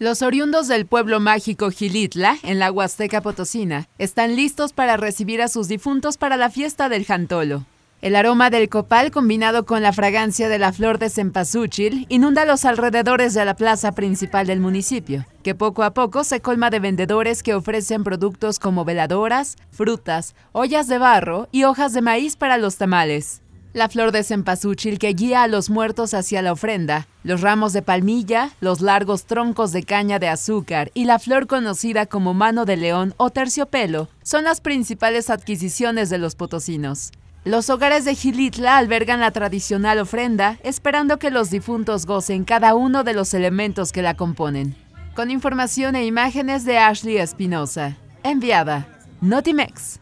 Los oriundos del pueblo mágico Gilitla, en la Huasteca Potosina, están listos para recibir a sus difuntos para la fiesta del Jantolo. El aroma del copal combinado con la fragancia de la flor de cempasúchil inunda los alrededores de la plaza principal del municipio, que poco a poco se colma de vendedores que ofrecen productos como veladoras, frutas, ollas de barro y hojas de maíz para los tamales. La flor de cempasúchil que guía a los muertos hacia la ofrenda, los ramos de palmilla, los largos troncos de caña de azúcar y la flor conocida como mano de león o terciopelo son las principales adquisiciones de los potosinos. Los hogares de Gilitla albergan la tradicional ofrenda, esperando que los difuntos gocen cada uno de los elementos que la componen. Con información e imágenes de Ashley Espinosa. Enviada. Notimex.